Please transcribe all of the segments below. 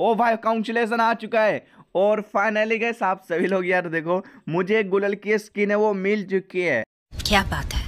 ओ भाई काउंसिलेशन आ चुका है और फाइनली गए आप सभी लोग यार देखो मुझे गुलल की स्किन है वो मिल चुकी है क्या बात है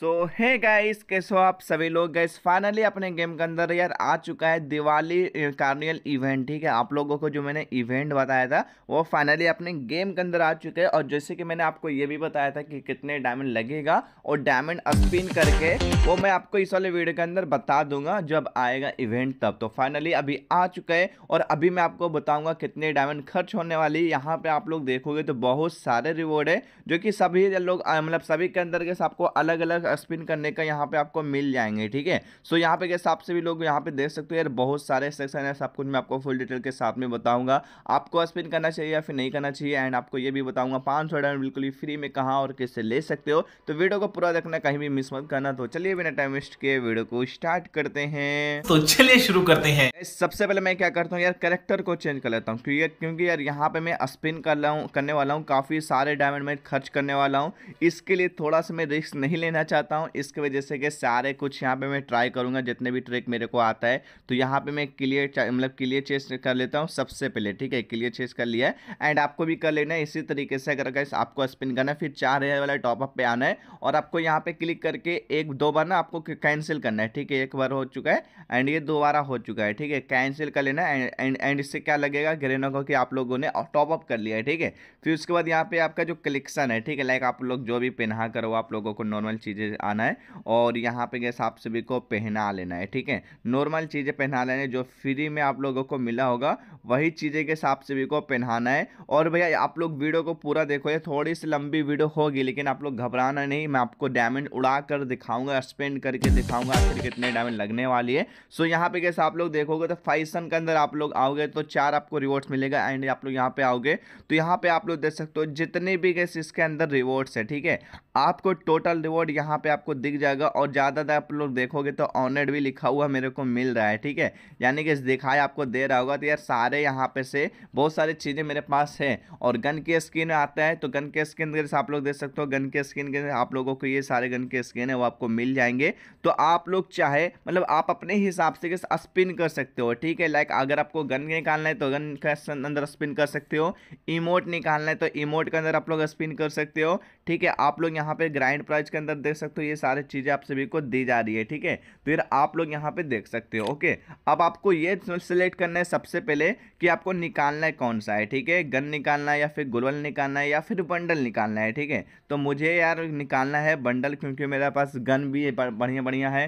सो है गाइस कैसे हो आप सभी लोग गाइस फाइनली अपने गेम के अंदर यार आ चुका है दिवाली कार्नियल इवेंट ठीक है आप लोगों को जो मैंने इवेंट बताया था वो फाइनली अपने गेम के अंदर आ चुके हैं और जैसे कि मैंने आपको ये भी बताया था कि कितने डायमंड लगेगा और डायमंड स्पिन करके वो मैं आपको इस वाले वीडियो के अंदर बता दूंगा जब आएगा इवेंट तब तो फाइनली अभी आ चुका है और अभी मैं आपको बताऊँगा कितने डायमंड खर्च होने वाली यहाँ पर आप लोग देखोगे तो बहुत सारे रिवॉर्ड है जो कि सभी लोग मतलब सभी के अंदर के आपको अलग अलग स्पिन करने का यहाँ पे आपको मिल जाएंगे ठीक है सो यहाँ पे हिसाब से भी लोग यहाँ पे देख सकते हो यार बहुत सारे सेक्शन है सब कुछ मैं आपको फुल डिटेल के साथ में बताऊंगा आपको स्पिन करना चाहिए या फिर नहीं करना चाहिए एंड आपको ये भी बताऊंगा पाँच सौ डॉलर बिल्कुल ही फ्री में कहाँ और किससे ले सकते हो तो वीडियो को पूरा देखना कहीं भी मिस मत करना तो चलिए बिना टाइम वेस्ट के वीडियो को स्टार्ट करते हैं तो चलिए शुरू करते हैं सबसे पहले मैं क्या करता हूँ यार करेक्टर को चेंज कर लेता हूँ क्योंकि यार यहाँ पे मैं स्पिन कर रहा हूँ करने वाला हूँ काफ़ी सारे डायमंड में खर्च करने वाला हूँ इसके लिए थोड़ा सा मैं रिस्क नहीं लेना चाहता चाहता हूँ इसकी वजह से कि सारे कुछ यहाँ पे मैं ट्राई करूँगा जितने भी ट्रिक मेरे को आता है तो यहाँ पे मैं क्लियर मतलब क्लियर चेस कर लेता हूँ सबसे पहले ठीक है क्लियर चेस कर लिया है एंड आपको भी कर लेना है इसी तरीके से अगर अगर आपको स्पिन करना है फिर चार हज़ार वाला टॉपअप पर आना है और आपको यहाँ पर क्लिक करके एक दो बार ना आपको कैंसिल करना है ठीक है एक बार हो चुका है एंड ये दोबारा हो चुका है ठीक है कैंसिल कर लेना है एंड इससे क्या लगेगा ग्रेनों को कि आप लोगों ने टॉपअप कर लिया है ठीक है फिर उसके बाद यहाँ पर आपका जो कलेक्शन है ठीक है लाइक आप लोग जो भी पिन्हा करो आप लोगों को नॉर्मल चीज़ें चीज़ें आना है और यहाँ पे गैस आप सभी को पहना लेना है ठीक है नॉर्मल चीज़ें पहना लेना है जो फ्री में आप लोगों को मिला होगा वही चीज़ें गैस आप सभी को पहनाना है और भैया आप लोग वीडियो को पूरा देखो ये थोड़ी सी लंबी वीडियो होगी लेकिन आप लोग घबराना नहीं मैं आपको डायमंड उड़ा कर दिखाऊँगा स्पेंड करके दिखाऊँगा आखिर कितने डायमंड लगने वाली है सो यहाँ पर गैस आप लोग देखोगे तो फाइसन के अंदर आप लोग आओगे तो चार आपको रिवॉर्ड्स मिलेगा एंड आप लोग यहाँ पर आओगे तो यहाँ पर आप लोग देख सकते हो जितने भी गैस इसके अंदर रिवॉर्ड्स है ठीक है आपको टोटल रिवॉर्ड यहाँ पे आपको दिख जाएगा और ज़्यादातर आप लोग देखोगे तो ऑनर्ड भी लिखा हुआ मेरे को मिल रहा है ठीक है यानी कि दिखाई आपको दे रहा होगा तो यार सारे यहाँ पे से बहुत सारी चीज़ें मेरे पास है और गन के स्किन आता है तो गन के स्किन के आप लोग देख सकते हो गन के स्किन के आप लोगों को ये सारे गन के स्किन है वो आपको मिल जाएंगे तो आप लोग चाहे मतलब आप अपने हिसाब से स्पिन कर सकते हो ठीक है लाइक अगर आपको गन निकालना है तो गन के अंदर स्पिन कर सकते हो इमोट निकालना है तो इमोट के अंदर आप लोग स्पिन कर सकते हो ठीक है आप लोग यहाँ यहाँ पे ग्राइंड प्राइस के अंदर देख सकते हो ये सारे चीज़ें आप सभी को दी जा रही है ठीक है तो फिर आप लोग यहाँ पे देख सकते हो ओके अब आपको ये सिलेक्ट करना है सबसे पहले कि आपको निकालना है कौन सा है ठीक है गन निकालना है या फिर गुलवल निकालना है या फिर बंडल निकालना है ठीक है तो मुझे यार निकालना है बंडल क्योंकि मेरे पास गन भी बढ़िया बढ़िया है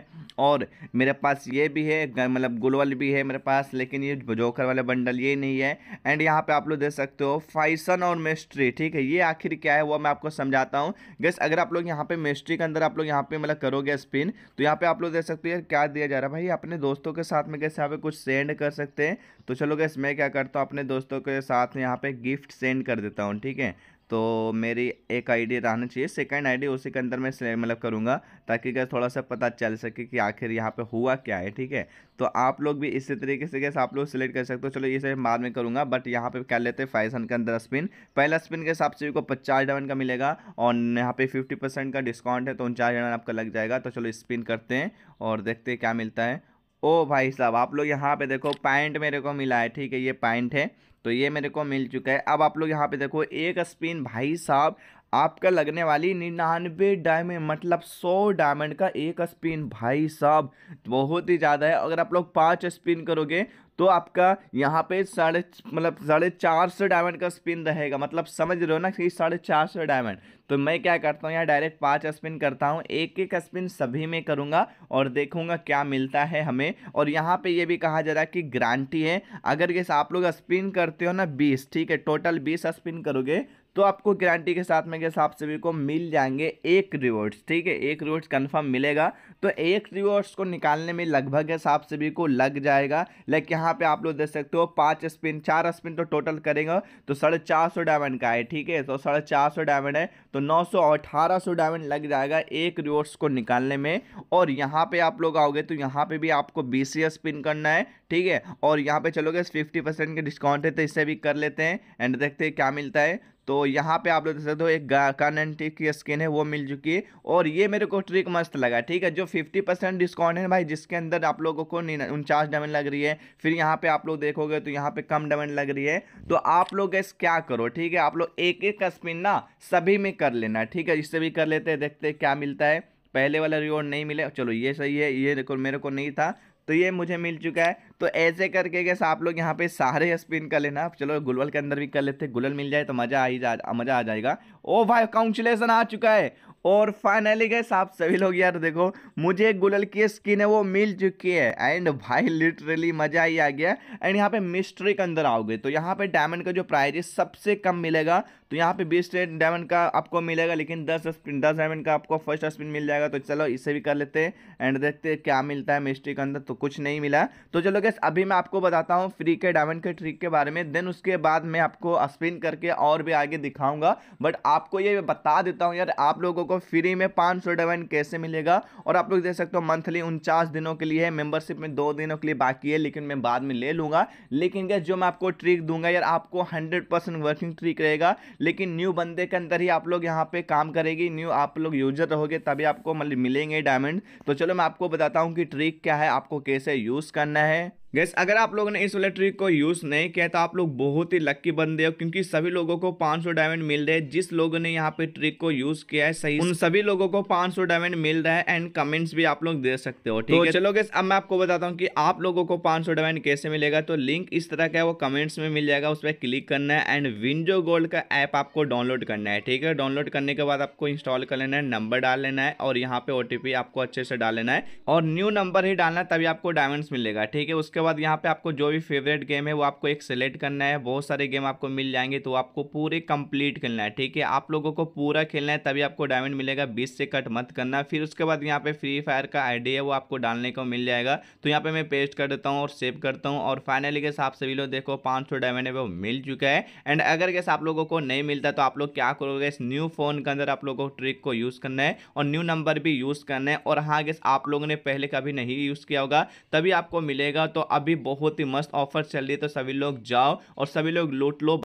और मेरे पास ये भी है मतलब गुलवल भी है मेरे पास लेकिन ये जोकर वाला बंडल ये नहीं है एंड यहाँ पर आप लोग देख सकते हो फाइसन और मिस्ट्री ठीक है ये आखिर क्या है वो मैं आपको समझाता हूँ गैस अगर आप लोग यहाँ पे मिस्ट्री के अंदर आप लोग यहाँ पे मतलब करोगे स्पिन तो यहाँ पे आप लोग देख सकते यार क्या दिया जा रहा है भाई अपने दोस्तों के साथ में कैसे यहाँ पे कुछ सेंड कर सकते हैं तो चलो गैस मैं क्या करता हूँ अपने दोस्तों के साथ में यहाँ पे गिफ्ट सेंड कर देता हूँ ठीक है तो मेरी एक आईडी रहना चाहिए सेकंड आईडी उसी के अंदर मैं मतलब करूँगा ताकि क्या थोड़ा सा पता चल सके कि आखिर यहाँ पे हुआ क्या है ठीक है तो आप लोग भी इसी तरीके से कैसे आप लोग सिलेक्ट कर सकते हो चलो ये सब बाद में करूँगा बट यहाँ पे क्या लेते हैं फाइव के अंदर स्पिन पहला स्पिन के हिसाब से भी को पचास डबन का मिलेगा और यहाँ पे फिफ्टी परसेंट का डिस्काउंट है तो उनचास डबन आपका लग जाएगा तो चलो स्पिन करते हैं और देखते हैं क्या मिलता है ओ भाई साहब आप लोग यहाँ पे देखो पैंट मेरे को मिला है ठीक है ये पैंट है तो ये मेरे को मिल चुका है अब आप लोग यहाँ पे देखो एक स्पिन भाई साहब आपका लगने वाली निन्यानवे डायमंड मतलब सौ डायमंड का एक स्पिन भाई साहब बहुत ही ज़्यादा है अगर आप लोग पांच स्पिन करोगे तो आपका यहाँ पे साढ़े मतलब साढ़े चार सौ डायमंड का स्पिन रहेगा मतलब समझ रहे हो ना कि साढ़े चार सौ डायमंड तो मैं क्या करता हूँ यहाँ डायरेक्ट पाँच स्पिन करता हूँ एक एक स्पिन सभी में करूँगा और देखूँगा क्या मिलता है हमें और यहाँ पे ये भी कहा जा रहा है कि ग्रांटी है अगर जैसे आप लोग स्पिन करते हो ना बीस ठीक है टोटल बीस स्पिन करोगे तो आपको गारंटी के साथ में गैस आप सभी को मिल जाएंगे एक रिवॉर्ड्स ठीक है एक रिवॉर्ड्स कन्फर्म मिलेगा तो एक रिवॉर्ड्स को निकालने में लगभग गैस आप सभी को लग जाएगा लाइक यहाँ पे आप लोग देख सकते हो पांच स्पिन चार स्पिन तो टोटल करेंगे तो साढ़े चार सौ डायमंड का है ठीक है तो साढ़े चार सौ डायमंड है तो नौ सौ अठारह सौ डायमंड लग जाएगा एक रिवॉर्ड्स को निकालने में और यहाँ पे आप लोग आओगे तो यहाँ पे भी आपको बी सी स्पिन करना है ठीक है और यहाँ पे चलोगे फिफ्टी परसेंट के डिस्काउंट है तो इससे भी कर लेते हैं एंड देखते हैं क्या मिलता है तो यहाँ पे आप लोग देख सकते हो एक गन एंड टिक की स्किन है वो मिल चुकी है और ये मेरे को ट्रिक मस्त लगा ठीक है जो फिफ्टी परसेंट डिस्काउंट है भाई जिसके अंदर आप लोगों को उनचास डायमंड लग रही है फिर यहाँ पे आप लोग देखोगे तो यहाँ पे कम डायमंड लग रही है तो आप लोग गैस क्या करो ठीक है आप लोग एक एक स्पिन ना सभी में कर लेना ठीक है इससे भी कर लेते हैं देखते क्या मिलता है पहले वाला रिवॉर्ड नहीं मिले चलो ये सही है ये मेरे को नहीं था तो ये मुझे मिल चुका है तो ऐसे करके कैसे आप लोग यहाँ पे सारे स्पिन कर लेना चलो गुलवल के अंदर भी कर लेते गुलल मिल जाए तो मज़ा आ ही जा मज़ा आ जाएगा ओ भाई काउंसुलेशन आ चुका है और फाइनली गए आप सभी लोग यार देखो मुझे गुलल की स्किन है वो मिल चुकी है एंड भाई लिटरली मज़ा ही आ गया एंड यहाँ पे मिस्ट्री के अंदर आओगे तो यहाँ पे डायमंड का जो प्राइज सबसे कम मिलेगा तो यहाँ पे बीस डायमंड का आपको मिलेगा लेकिन दस स्पिन दस डायमंड का आपको फर्स्ट स्पिन मिल जाएगा तो चलो इसे भी कर लेते हैं एंड देखते हैं क्या मिलता है मिस्ट्री के अंदर तो कुछ नहीं मिला तो चलो गैस अभी मैं आपको बताता हूँ फ्री के डायमंड के ट्रिक के बारे में देन उसके बाद मैं आपको स्पिन करके और भी आगे दिखाऊंगा बट आपको ये बता देता हूँ यार आप लोगों को फ्री में पाँच सौ डायमंड कैसे मिलेगा और आप लोग देख सकते हो मंथली उनचास दिनों के लिए है मेम्बरशिप में दो दिनों के लिए बाकी है लेकिन मैं बाद में ले लूँगा लेकिन गैस जो मैं आपको ट्रिक दूंगा यार आपको हंड्रेड वर्किंग ट्रिक रहेगा लेकिन न्यू बंदे के अंदर ही आप लोग यहाँ पर काम करेगी न्यू आप लोग यूजर रहोगे तभी आपको मतलब मिलेंगे डायमंड तो चलो मैं आपको बताता हूँ कि ट्रिक क्या है आपको तरीके से यूज़ करना है गैस अगर आप लोगों ने इस वाले ट्रिक को यूज़ नहीं किया तो आप लोग बहुत ही लक्की बंदे हो क्योंकि सभी लोगों को 500 डायमंड मिल रहे हैं जिस लोगों ने यहाँ पे ट्रिक को यूज़ किया है सही उन सभी लोगों को 500 डायमंड मिल रहा है एंड कमेंट्स भी आप लोग दे सकते हो ठीक तो है चलो गैस अब मैं आपको बताता हूँ कि आप लोगों को पाँच डायमंड कैसे मिलेगा तो लिंक इस तरह का है वो कमेंट्स में मिल जाएगा उस पर क्लिक करना है एंड विंडो गोल्ड का ऐप आपको डाउनलोड करना है ठीक है डाउनलोड करने के बाद आपको इंस्टॉल कर लेना है नंबर डाल लेना है और यहाँ पे ओ आपको अच्छे से डाल लेना है और न्यू नंबर ही डालना है तभी आपको डायमंड्स मिलेगा ठीक है उसके उसके बाद यहाँ पे आपको जो भी फेवरेट गेम है वो आपको एक सेलेक्ट करना है बहुत सारे गेम आपको मिल जाएंगे तो आपको पूरे कंप्लीट खेलना है ठीक है आप लोगों को पूरा खेलना है तभी आपको डायमंड मिलेगा बीस से कट मत करना फिर उसके बाद यहाँ पे फ्री फायर का आईडी है वो आपको डालने को मिल जाएगा तो यहाँ पे मैं पेस्ट कर देता हूँ और सेव करता हूँ और फाइनली के आप सभी लोग देखो पाँच डायमंड है वो मिल चुका है एंड अगर गैस आप लोगों को नहीं मिलता तो आप लोग क्या करोगे इस न्यू फोन के अंदर आप लोगों को ट्रिक को यूज़ करना है और न्यू नंबर भी यूज़ करना है और हाँ गैस आप लोगों ने पहले कभी नहीं यूज़ किया होगा तभी आपको मिलेगा तो अभी बहुत ही मस्त ऑफर चल रही है तो सभी लोग जाओ और सभी लोग लूट लो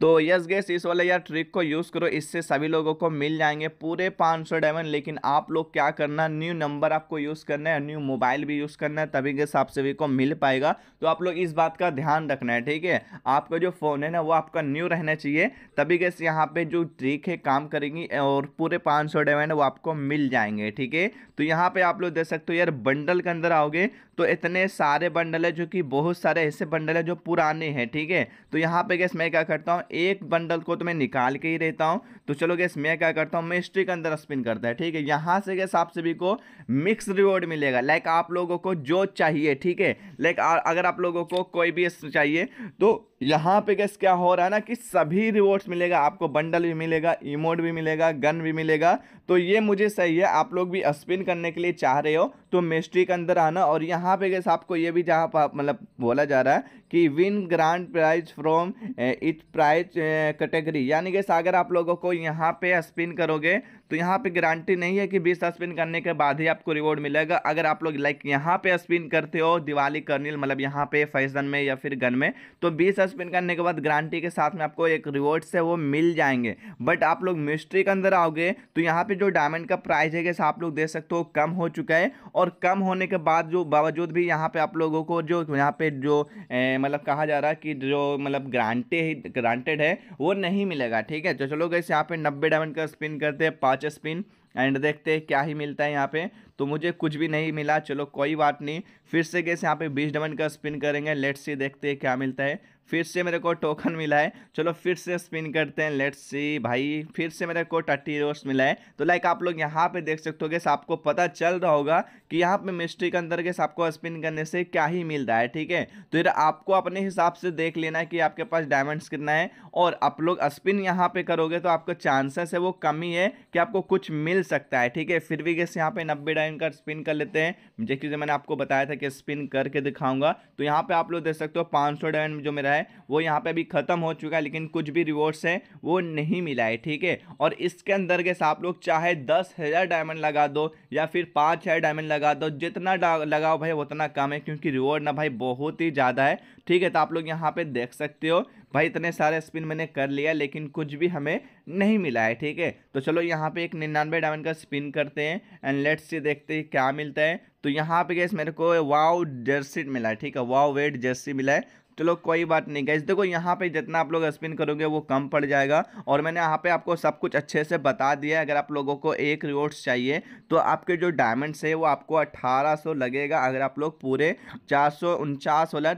तो यस गैस इस वाले यार ट्रिक को यूज़ करो इससे सभी लोगों को मिल जाएंगे पूरे 500 डायमंड लेकिन आप लोग क्या करना न्यू नंबर आपको यूज़ करना है न्यू मोबाइल भी यूज़ करना है तभी गैस आप सभी को मिल पाएगा तो आप लोग इस बात का ध्यान रखना है ठीक है आपका जो फ़ोन है ना वो आपका न्यू रहना चाहिए तभी गैस यहाँ पर जो ट्रिक है काम करेंगी और पूरे पाँच डायमंड वो आपको मिल जाएंगे ठीक है तो यहाँ पर आप लोग देख सकते हो यार बंडल के अंदर आओगे तो इतने सारे बंडल है जो कि बहुत सारे ऐसे बंडल है जो पुराने हैं ठीक है तो यहाँ पर गैस मैं क्या करता हूँ एक बंडल को तो मैं निकाल के ही रहता हूँ तो चलो गैस मैं क्या करता हूँ मैं के अंदर स्पिन करता है ठीक है यहाँ से गैस आप सभी को मिक्स रिवॉर्ड मिलेगा लाइक आप लोगों को जो चाहिए ठीक है लाइक अगर आप लोगों को कोई भी चाहिए तो यहाँ पे गैस क्या हो रहा है ना कि सभी रिवॉर्ड्स मिलेगा आपको बंडल भी मिलेगा इमोट भी मिलेगा गन भी मिलेगा तो ये मुझे सही है आप लोग भी स्पिन करने के लिए चाह रहे हो तो मिस्ट्री के अंदर आना और यहाँ पे गैस आपको ये भी जहाँ मतलब बोला जा रहा है कि win grand prize from it prize category यानी गैस अगर आप लोगों को यहाँ पे स्पिन करोगे तो यहाँ पे गारंटी नहीं है कि बीस स्पिन करने के बाद ही आपको रिवॉर्ड मिलेगा अगर आप लोग लाइक यहाँ पे स्पिन करते हो दिवाली कर्निल मतलब यहाँ पे फैशन में या फिर गन में तो बीस स्पेंड करने के बाद ग्रांटी के साथ में आपको एक रिवॉर्ड्स है वो मिल जाएंगे बट आप लोग मिस्ट्री के अंदर आओगे तो यहाँ पे जो डायमंड का प्राइस है जैसे आप लोग देख सकते हो कम हो चुका है और कम होने के बाद जो बावजूद भी यहाँ पे आप लोगों को जो यहाँ पे जो मतलब कहा जा रहा है कि जो मतलब ग्रांटेड ग्रांटेड है वो नहीं मिलेगा ठीक है तो चलो गैस यहाँ पे नब्बे डायमंड का स्पिन करते हैं पाँच स्पिन एंड देखते हैं क्या ही मिलता है यहाँ पे तो मुझे कुछ भी नहीं मिला चलो कोई बात नहीं फिर से कैसे यहाँ पे बीस डायमंड का स्पिन करेंगे लेट्स सी देखते हैं क्या मिलता है फिर से मेरे को टोकन मिला है चलो फिर से स्पिन करते हैं लेट्स सी भाई फिर से मेरे को टट्टी रोस्ट मिला है तो लाइक आप लोग यहाँ पे देख सकते हो आपको पता चल रहा होगा कि यहाँ पे मिस्ट्री के अंदर गेस आपको स्पिन करने से क्या ही मिल रहा है ठीक है तो फिर आपको अपने हिसाब से देख लेना है कि आपके पास डायमंड्स कितना है और आप लोग स्पिन यहाँ पे करोगे तो आपका चांसेस है वो कम ही है कि आपको कुछ मिल सकता है ठीक है फिर भी कैसे यहाँ पे नब्बे डायमंड का स्पिन कर लेते हैं जैसे मैंने आपको बताया था कि स्पिन करके दिखाऊंगा तो यहाँ पे आप लोग देख सकते हो पाँच डायमंड जो मेरा है वो यहाँ पे अभी ख़त्म हो चुका है लेकिन कुछ भी रिवॉर्ड्स है वो नहीं मिला है ठीक है और इसके अंदर के आप लोग चाहे दस हज़ार डायमंड लगा दो या फिर पाँच हज़ार डायमंड लगा दो जितना लगाओ भाई उतना कम है क्योंकि रिवॉर्ड ना भाई बहुत ही ज़्यादा है ठीक है तो आप लोग यहाँ पर देख सकते हो भाई इतने सारे स्पिन मैंने कर लिया लेकिन कुछ भी हमें नहीं मिला है ठीक है तो चलो यहाँ पे एक निन्यानवे डायमंड का स्पिन करते हैं एंड लेट्स से देखते हैं क्या मिलता है तो यहाँ पे गैस मेरे को वाव जर्सी मिला है ठीक है वाव वेट जर्सी मिला है चलो कोई बात नहीं गैस देखो यहाँ पे जितना आप लोग स्पिन करोगे वो कम पड़ जाएगा और मैंने यहाँ पे आपको सब कुछ अच्छे से बता दिया अगर आप लोगों को एक रिवॉर्ड्स चाहिए तो आपके जो डायमंड्स है वो आपको अट्ठारह लगेगा अगर आप लोग पूरे चार सौ उनचास वाला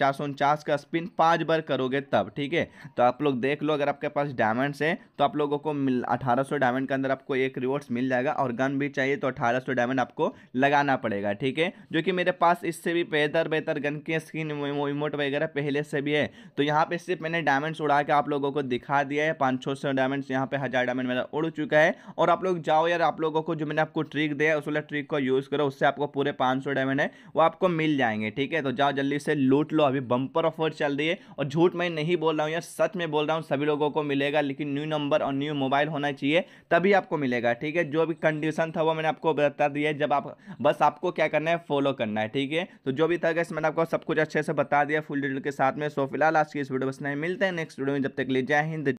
चार सौ उनचास का स्पिन पाँच बार करोगे तब ठीक है तो आप लोग देख लो अगर आपके पास डायमंड्स है तो आप लोगों को मिल अठारह डायमंड के अंदर आपको एक रिवॉर्ड्स मिल जाएगा और गन भी चाहिए तो अठारह डायमंड आपको लगाना पड़ेगा ठीक है जो कि मेरे पास इससे भी बेहतर बेहतर गन के स्क्रीन इमोट वगैरह पहले से भी है तो यहाँ पे सिर्फ मैंने डायमंड्स उड़ा के आप लोगों को दिखा दिया है पाँच छः सौ डायमंड्स यहाँ पे हज़ार डायमंड मेरा उड़ चुका है और आप लोग जाओ यार आप लोगों को जो मैंने आपको ट्रिक दिया उस वाला ट्रिक को यूज़ करो उससे आपको पूरे पाँच डायमंड है वो आपको मिल जाएंगे ठीक है तो जाओ जल्दी से लूट लो अभी बम्पर ऑफर चल रही है और झूठ मैं नहीं बोल रहा हूँ यार सच में बोल रहा हूँ सभी लोगों को मिलेगा लेकिन न्यू नंबर और न्यू मोबाइल होना चाहिए तभी आपको मिलेगा ठीक है जो भी कंडीशन था वो मैंने आपको बता दिया है जब आप बस आपको क्या करना है फॉलो करना है ठीक है तो जो भी था गैस मैंने आपको सब कुछ अच्छे से बता दिया फुल डिटेल के साथ में सो फिलहाल आज की इस वीडियो बस नहीं मिलते हैं नेक्स्ट वीडियो में जब तक ले जय हिंद